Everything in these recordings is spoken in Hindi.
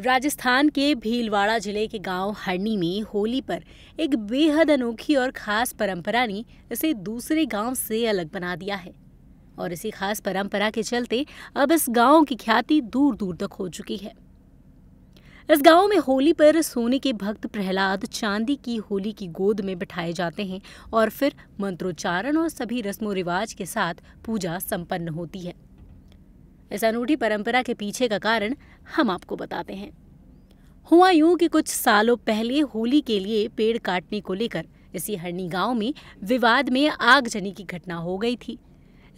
राजस्थान के भीलवाड़ा जिले के गांव हरनी में होली पर एक बेहद अनोखी और ख़ास परंपरा ने इसे दूसरे गांव से अलग बना दिया है और इसी खास परंपरा के चलते अब इस गांव की ख्याति दूर दूर तक हो चुकी है इस गांव में होली पर सोने के भक्त प्रहलाद चांदी की होली की गोद में बिठाए जाते हैं और फिर मंत्रोच्चारण और सभी रस्मों रिवाज के साथ पूजा संपन्न होती है इस अनूठी परंपरा के पीछे का कारण हम आपको बताते हैं हुआ यूं कि कुछ सालों पहले होली के लिए पेड़ काटने को लेकर इसी हरनी गांव में विवाद में आगजनी की घटना हो गई थी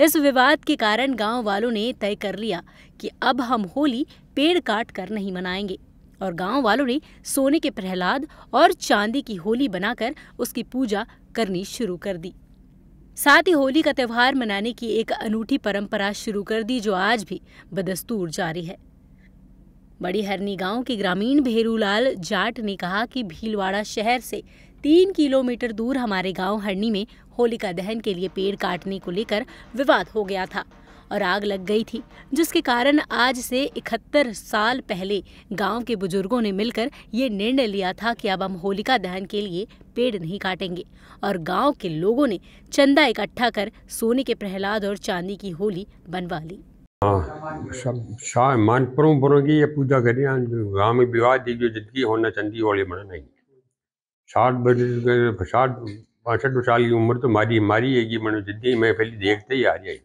इस विवाद के कारण गांव वालों ने तय कर लिया कि अब हम होली पेड़ काट कर नहीं मनाएंगे और गांव वालों ने सोने के प्रहलाद और चांदी की होली बनाकर उसकी पूजा करनी शुरू कर दी साथ ही होली का त्यौहार मनाने की एक अनूठी परंपरा शुरू कर दी जो आज भी बदस्तूर जारी है बड़ी हरनी गांव के ग्रामीण भेरूलाल जाट ने कहा कि भीलवाड़ा शहर से तीन किलोमीटर दूर हमारे गांव हरनी में होलिका दहन के लिए पेड़ काटने को लेकर विवाद हो गया था और आग लग गई थी जिसके कारण आज से इकहत्तर साल पहले गांव के बुजुर्गों ने मिलकर ये निर्णय लिया था कि अब हम होलिका दहन के लिए पेड़ नहीं काटेंगे और गांव के लोगों ने चंदा इकट्ठा कर सोने के प्रहलाद और चांदी की होली बनवा ली हाँ, सब की ये पूजा करी में विवाह दी जो होना चंदी होली साठ बजे साठ पैंसठ साल की उम्र तो मारी मारी है कि मनो मैं पहले देखते ही आ जाएगी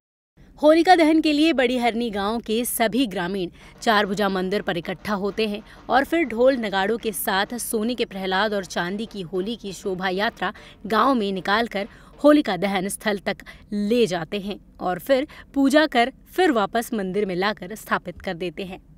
होलिका दहन के लिए बड़ी हरनी गांव के सभी ग्रामीण चार भुजा मंदिर पर इकट्ठा होते हैं और फिर ढोल नगाड़ों के साथ सोने के प्रहलाद और चांदी की होली की शोभा यात्रा गांव में निकालकर होलिका दहन स्थल तक ले जाते हैं और फिर पूजा कर फिर वापस मंदिर में लाकर स्थापित कर देते हैं